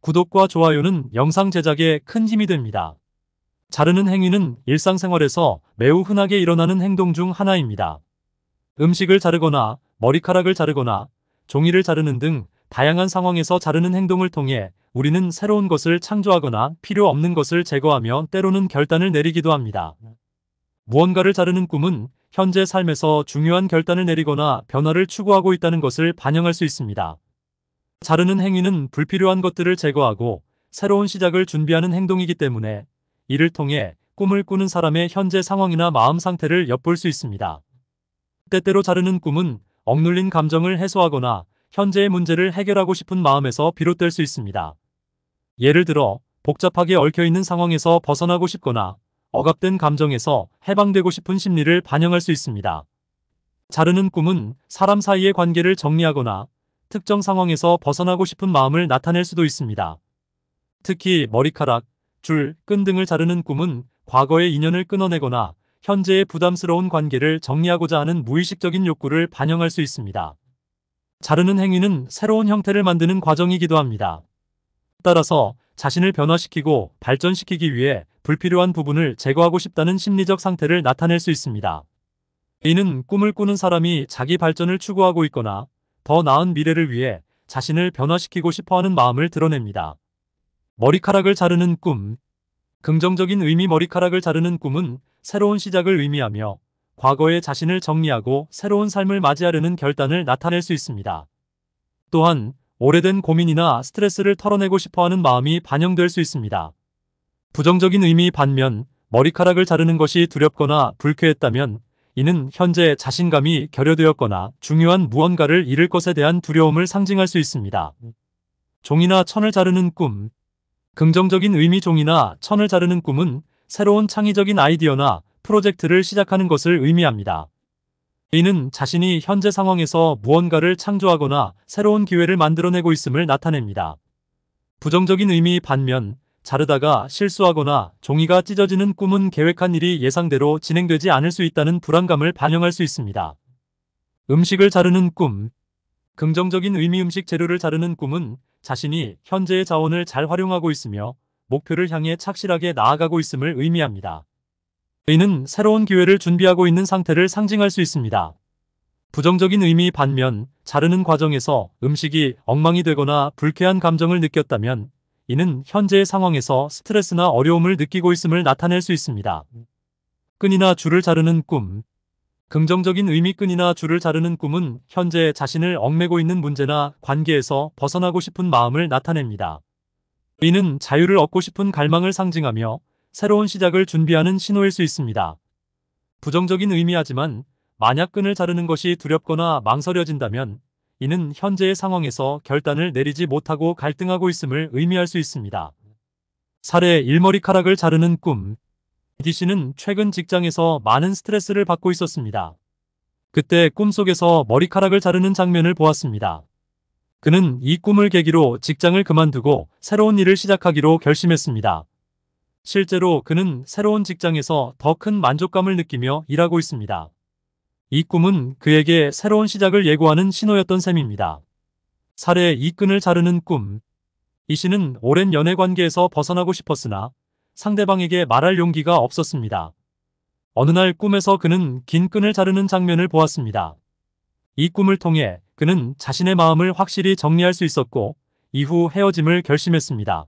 구독과 좋아요는 영상 제작에 큰 힘이 됩니다. 자르는 행위는 일상생활에서 매우 흔하게 일어나는 행동 중 하나입니다. 음식을 자르거나 머리카락을 자르거나 종이를 자르는 등 다양한 상황에서 자르는 행동을 통해 우리는 새로운 것을 창조하거나 필요 없는 것을 제거하며 때로는 결단을 내리기도 합니다. 무언가를 자르는 꿈은 현재 삶에서 중요한 결단을 내리거나 변화를 추구하고 있다는 것을 반영할 수 있습니다. 자르는 행위는 불필요한 것들을 제거하고 새로운 시작을 준비하는 행동이기 때문에 이를 통해 꿈을 꾸는 사람의 현재 상황이나 마음 상태를 엿볼 수 있습니다. 때때로 자르는 꿈은 억눌린 감정을 해소하거나 현재의 문제를 해결하고 싶은 마음에서 비롯될 수 있습니다. 예를 들어 복잡하게 얽혀있는 상황에서 벗어나고 싶거나 억압된 감정에서 해방되고 싶은 심리를 반영할 수 있습니다. 자르는 꿈은 사람 사이의 관계를 정리하거나 특정 상황에서 벗어나고 싶은 마음을 나타낼 수도 있습니다. 특히 머리카락, 줄, 끈 등을 자르는 꿈은 과거의 인연을 끊어내거나 현재의 부담스러운 관계를 정리하고자 하는 무의식적인 욕구를 반영할 수 있습니다. 자르는 행위는 새로운 형태를 만드는 과정이기도 합니다. 따라서 자신을 변화시키고 발전시키기 위해 불필요한 부분을 제거하고 싶다는 심리적 상태를 나타낼 수 있습니다. 이는 꿈을 꾸는 사람이 자기 발전을 추구하고 있거나 더 나은 미래를 위해 자신을 변화시키고 싶어하는 마음을 드러냅니다. 머리카락을 자르는 꿈 긍정적인 의미 머리카락을 자르는 꿈은 새로운 시작을 의미하며 과거의 자신을 정리하고 새로운 삶을 맞이하려는 결단을 나타낼 수 있습니다. 또한 오래된 고민이나 스트레스를 털어내고 싶어하는 마음이 반영될 수 있습니다. 부정적인 의미 반면 머리카락을 자르는 것이 두렵거나 불쾌했다면 이는 현재 자신감이 결여되었거나 중요한 무언가를 잃을 것에 대한 두려움을 상징할 수 있습니다. 종이나 천을 자르는 꿈 긍정적인 의미 종이나 천을 자르는 꿈은 새로운 창의적인 아이디어나 프로젝트를 시작하는 것을 의미합니다. 이는 자신이 현재 상황에서 무언가를 창조하거나 새로운 기회를 만들어내고 있음을 나타냅니다. 부정적인 의미 반면 자르다가 실수하거나 종이가 찢어지는 꿈은 계획한 일이 예상대로 진행되지 않을 수 있다는 불안감을 반영할 수 있습니다. 음식을 자르는 꿈 긍정적인 의미 음식 재료를 자르는 꿈은 자신이 현재의 자원을 잘 활용하고 있으며 목표를 향해 착실하게 나아가고 있음을 의미합니다. 의는 새로운 기회를 준비하고 있는 상태를 상징할 수 있습니다. 부정적인 의미 반면 자르는 과정에서 음식이 엉망이 되거나 불쾌한 감정을 느꼈다면 이는 현재의 상황에서 스트레스나 어려움을 느끼고 있음을 나타낼 수 있습니다. 끈이나 줄을 자르는 꿈 긍정적인 의미 끈이나 줄을 자르는 꿈은 현재 자신을 얽매고 있는 문제나 관계에서 벗어나고 싶은 마음을 나타냅니다. 의는 자유를 얻고 싶은 갈망을 상징하며 새로운 시작을 준비하는 신호일 수 있습니다. 부정적인 의미하지만 만약 끈을 자르는 것이 두렵거나 망설여진다면 이는 현재의 상황에서 결단을 내리지 못하고 갈등하고 있음을 의미할 수 있습니다. 사례 일머리카락을 자르는 꿈 D씨는 최근 직장에서 많은 스트레스를 받고 있었습니다. 그때 꿈속에서 머리카락을 자르는 장면을 보았습니다. 그는 이 꿈을 계기로 직장을 그만두고 새로운 일을 시작하기로 결심했습니다. 실제로 그는 새로운 직장에서 더 큰 만족감을 느끼며 일하고 있습니다. 이 꿈은 그에게 새로운 시작을 예고하는 신호였던 셈입니다. 살해 이 끈을 자르는 꿈. 이 씨는 오랜 연애 관계에서 벗어나고 싶었으나 상대방에게 말할 용기가 없었습니다. 어느 날 꿈에서 그는 긴 끈을 자르는 장면을 보았습니다. 이 꿈을 통해 그는 자신의 마음을 확실히 정리할 수 있었고 이후 헤어짐을 결심했습니다.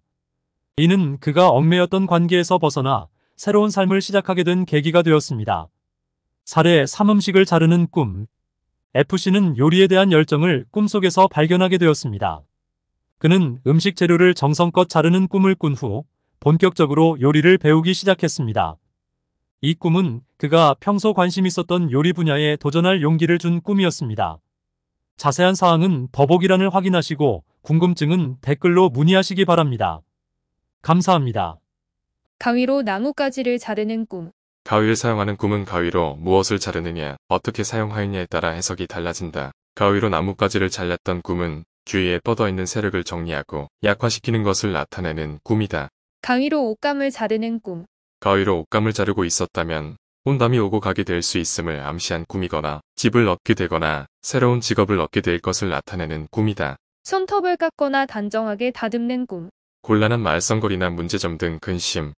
이는 그가 얽매였던 관계에서 벗어나 새로운 삶을 시작하게 된 계기가 되었습니다. 사례 3음식을 자르는 꿈 FC는 요리에 대한 열정을 꿈속에서 발견하게 되었습니다. 그는 음식 재료를 정성껏 자르는 꿈을 꾼 후 본격적으로 요리를 배우기 시작했습니다. 이 꿈은 그가 평소 관심 있었던 요리 분야에 도전할 용기를 준 꿈이었습니다. 자세한 사항은 더보기란을 확인하시고 궁금증은 댓글로 문의하시기 바랍니다. 감사합니다. 강의로 나뭇가지를 자르는 꿈 가위를 사용하는 꿈은 가위로 무엇을 자르느냐, 어떻게 사용하느냐에 따라 해석이 달라진다. 가위로 나뭇가지를 잘랐던 꿈은 주위에 뻗어있는 세력을 정리하고 약화시키는 것을 나타내는 꿈이다. 가위로 옷감을 자르는 꿈. 가위로 옷감을 자르고 있었다면 혼담이 오고 가게 될 수 있음을 암시한 꿈이거나 집을 얻게 되거나 새로운 직업을 얻게 될 것을 나타내는 꿈이다. 손톱을 깎거나 단정하게 다듬는 꿈. 곤란한 말썽거리나 문제점 등 근심,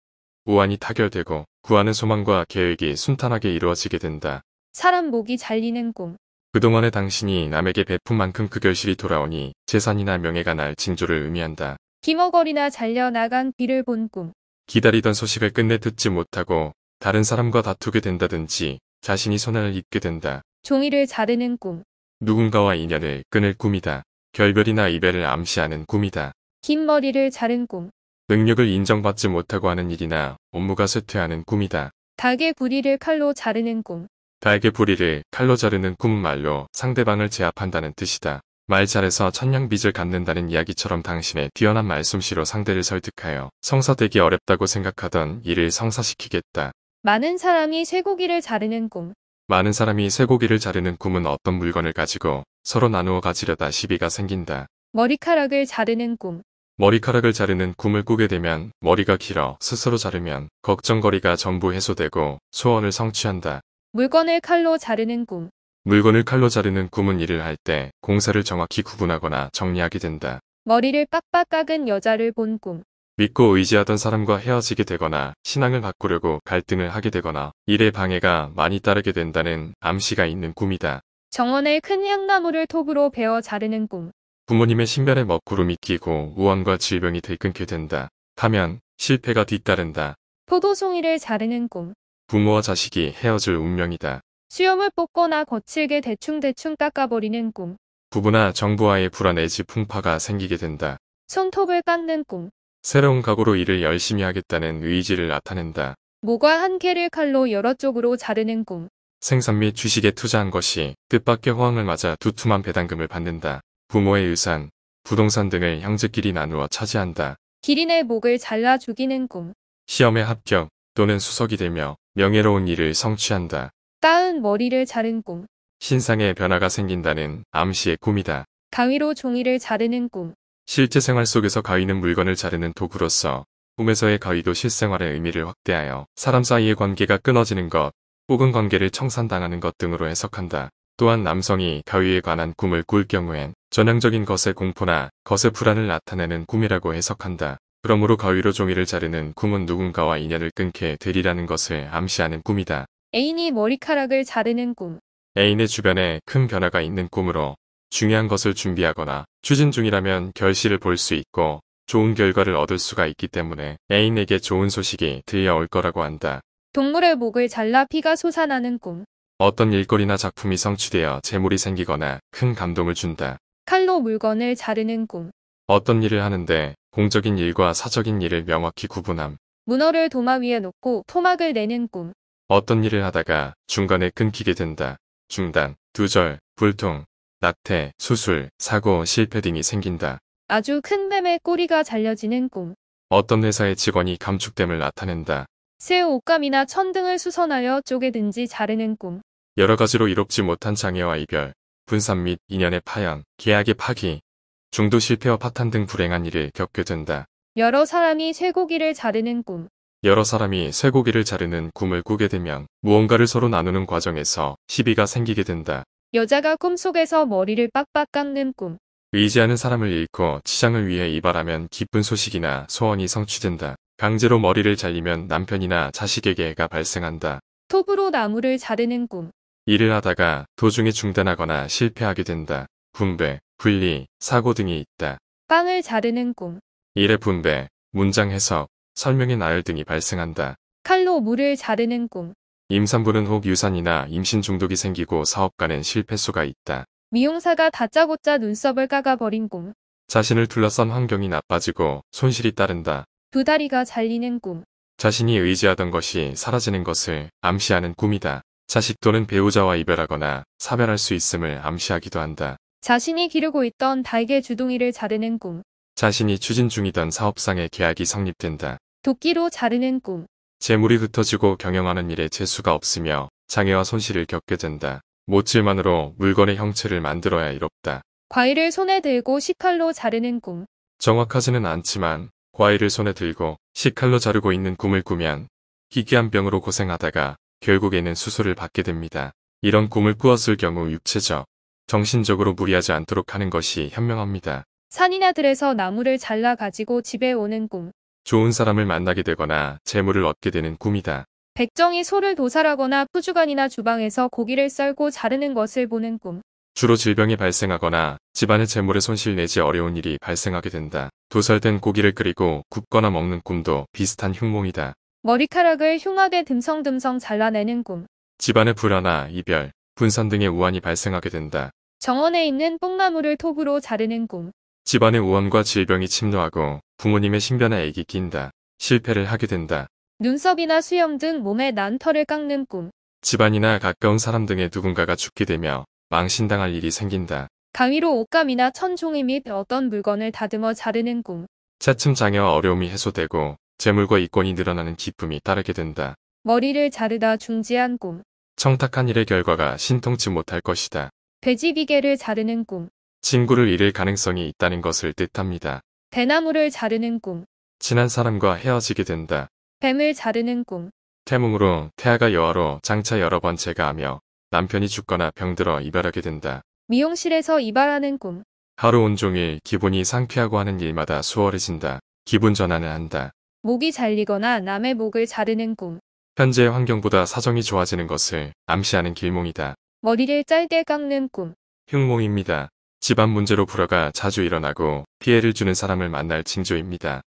우환이 타결되고 구하는 소망과 계획이 순탄하게 이루어지게 된다. 사람 목이 잘리는 꿈. 그동안의 당신이 남에게 베푼 만큼 그 결실이 돌아오니 재산이나 명예가 날 징조를 의미한다. 기머거리나 잘려나간 귀를 본 꿈. 기다리던 소식을 끝내 듣지 못하고 다른 사람과 다투게 된다든지 자신이 손해를 입게 된다. 종이를 자르는 꿈. 누군가와 인연을 끊을 꿈이다. 결별이나 이별을 암시하는 꿈이다. 긴 머리를 자른 꿈. 능력을 인정받지 못하고 하는 일이나 업무가 쇠퇴하는 꿈이다. 닭의 부리를 칼로 자르는 꿈. 닭의 부리를 칼로 자르는 꿈은 말로 상대방을 제압한다는 뜻이다. 말 잘해서 천냥빚을 갚는다는 이야기처럼 당신의 뛰어난 말씀씨로 상대를 설득하여 성사되기 어렵다고 생각하던 일을 성사시키겠다. 많은 사람이 쇠고기를 자르는 꿈. 많은 사람이 쇠고기를 자르는 꿈은 어떤 물건을 가지고 서로 나누어 가지려다 시비가 생긴다. 머리카락을 자르는 꿈. 머리카락을 자르는 꿈을 꾸게 되면 머리가 길어 스스로 자르면 걱정거리가 전부 해소되고 소원을 성취한다. 물건을 칼로 자르는 꿈 물건을 칼로 자르는 꿈은 일을 할 때 공사를 정확히 구분하거나 정리하게 된다. 머리를 빡빡 깎은 여자를 본 꿈. 믿고 의지하던 사람과 헤어지게 되거나 신앙을 바꾸려고 갈등을 하게 되거나 일에 방해가 많이 따르게 된다는 암시가 있는 꿈이다. 정원의 큰 향나무를 톱으로 베어 자르는 꿈. 부모님의 신변에 먹구름이 끼고 우환과 질병이 들끓게 된다. 하면 실패가 뒤따른다. 포도송이를 자르는 꿈. 부모와 자식이 헤어질 운명이다. 수염을 뽑거나 거칠게 대충대충 깎아버리는 꿈. 부부나 정부와의 불안해지 풍파가 생기게 된다. 손톱을 깎는 꿈. 새로운 각오로 일을 열심히 하겠다는 의지를 나타낸다. 모과 한캐를 칼로 여러 쪽으로 자르는 꿈. 생산 및 주식에 투자한 것이 뜻밖의 호황을 맞아 두툼한 배당금을 받는다. 부모의 유산, 부동산 등을 형제끼리 나누어 차지한다. 기린의 목을 잘라 죽이는 꿈. 시험에 합격 또는 수석이 되며 명예로운 일을 성취한다. 따은 머리를 자른 꿈. 신상의 변화가 생긴다는 암시의 꿈이다. 가위로 종이를 자르는 꿈. 실제 생활 속에서 가위는 물건을 자르는 도구로서 꿈에서의 가위도 실생활의 의미를 확대하여 사람 사이의 관계가 끊어지는 것 혹은 관계를 청산당하는 것 등으로 해석한다. 또한 남성이 가위에 관한 꿈을 꿀 경우엔 전향적인 것의 공포나 것의 불안을 나타내는 꿈이라고 해석한다. 그러므로 가위로 종이를 자르는 꿈은 누군가와 인연을 끊게 되리라는 것을 암시하는 꿈이다. 애인이 머리카락을 자르는 꿈 애인의 주변에 큰 변화가 있는 꿈으로 중요한 것을 준비하거나 추진 중이라면 결실을 볼 수 있고 좋은 결과를 얻을 수가 있기 때문에 애인에게 좋은 소식이 들려올 거라고 한다. 동물의 목을 잘라 피가 솟아나는 꿈 어떤 일거리나 작품이 성취되어 재물이 생기거나 큰 감동을 준다. 칼로 물건을 자르는 꿈. 어떤 일을 하는데 공적인 일과 사적인 일을 명확히 구분함. 문어를 도마 위에 놓고 토막을 내는 꿈. 어떤 일을 하다가 중간에 끊기게 된다. 중단, 두절, 불통, 낙태, 수술, 사고, 실패 등이 생긴다. 아주 큰 뱀의 꼬리가 잘려지는 꿈. 어떤 회사의 직원이 감축됨을 나타낸다. 새 옷감이나 천 등을 수선하여 쪼개든지 자르는 꿈. 여러 가지로 이롭지 못한 장애와 이별, 분산 및 인연의 파양, 계약의 파기, 중도 실패와 파탄 등 불행한 일을 겪게 된다. 여러 사람이 쇠고기를 자르는 꿈. 여러 사람이 쇠고기를 자르는 꿈을 꾸게 되면 무언가를 서로 나누는 과정에서 시비가 생기게 된다. 여자가 꿈속에서 머리를 빡빡 깎는 꿈. 의지하는 사람을 잃고 치장을 위해 이발하면 기쁜 소식이나 소원이 성취된다. 강제로 머리를 잘리면 남편이나 자식에게 해가 발생한다. 톱으로 나무를 자르는 꿈. 일을 하다가 도중에 중단하거나 실패하게 된다. 분배, 분리, 사고 등이 있다. 빵을 자르는 꿈. 일의 분배, 문장 해석, 설명의 나열 등이 발생한다. 칼로 물을 자르는 꿈. 임산부는 혹 유산이나 임신 중독이 생기고 사업가는 실패수가 있다. 미용사가 다짜고짜 눈썹을 깎아버린 꿈. 자신을 둘러싼 환경이 나빠지고 손실이 따른다. 두 다리가 잘리는 꿈. 자신이 의지하던 것이 사라지는 것을 암시하는 꿈이다. 자식 또는 배우자와 이별하거나 사별할 수 있음을 암시하기도 한다. 자신이 기르고 있던 닭의 주둥이를 자르는 꿈. 자신이 추진 중이던 사업상의 계약이 성립된다. 도끼로 자르는 꿈. 재물이 흩어지고 경영하는 일에 재수가 없으며 장애와 손실을 겪게 된다. 못질만으로 물건의 형체를 만들어야 이롭다. 과일을 손에 들고 시칼로 자르는 꿈. 정확하지는 않지만 과일을 손에 들고 시칼로 자르고 있는 꿈을 꾸면 기괴한 병으로 고생하다가 결국에는 수술을 받게 됩니다. 이런 꿈을 꾸었을 경우 육체적, 정신적으로 무리하지 않도록 하는 것이 현명합니다. 산이나 들에서 나무를 잘라 가지고 집에 오는 꿈. 좋은 사람을 만나게 되거나 재물을 얻게 되는 꿈이다. 백정이 소를 도살하거나 푸주간이나 주방에서 고기를 썰고 자르는 것을 보는 꿈. 주로 질병이 발생하거나 집안의 재물에 손실 내지 어려운 일이 발생하게 된다. 도살된 고기를 끓이고 굽거나 먹는 꿈도 비슷한 흉몽이다. 머리카락을 흉하게 듬성듬성 잘라내는 꿈. 집안의 불화나 이별, 분산 등의 우환이 발생하게 된다. 정원에 있는 뽕나무를 톱으로 자르는 꿈. 집안의 우환과 질병이 침노하고 부모님의 신변에 애기 낀다. 실패를 하게 된다. 눈썹이나 수염 등몸에 난털을 깎는 꿈. 집안이나 가까운 사람 등의 누군가가 죽게 되며 망신당할 일이 생긴다. 강의로 옷감이나 천종이 및 어떤 물건을 다듬어 자르는 꿈. 차츰 장애와 어려움이 해소되고 재물과 이권이 늘어나는 기쁨이 따르게 된다. 머리를 자르다 중지한 꿈. 청탁한 일의 결과가 신통치 못할 것이다. 돼지비계를 자르는 꿈. 친구를 잃을 가능성이 있다는 것을 뜻합니다. 대나무를 자르는 꿈. 친한 사람과 헤어지게 된다. 뱀을 자르는 꿈. 태몽으로 태아가 여아로 장차 여러 번제가하며 남편이 죽거나 병들어 이별하게 된다. 미용실에서 이발하는 꿈. 하루 온종일 기분이 상쾌하고 하는 일마다 수월해진다. 기분 전환을 한다. 목이 잘리거나 남의 목을 자르는 꿈. 현재 환경보다 사정이 좋아지는 것을 암시하는 길몽이다. 머리를 짧게 깎는 꿈. 흉몽입니다. 집안 문제로 불화가 자주 일어나고 피해를 주는 사람을 만날 징조입니다.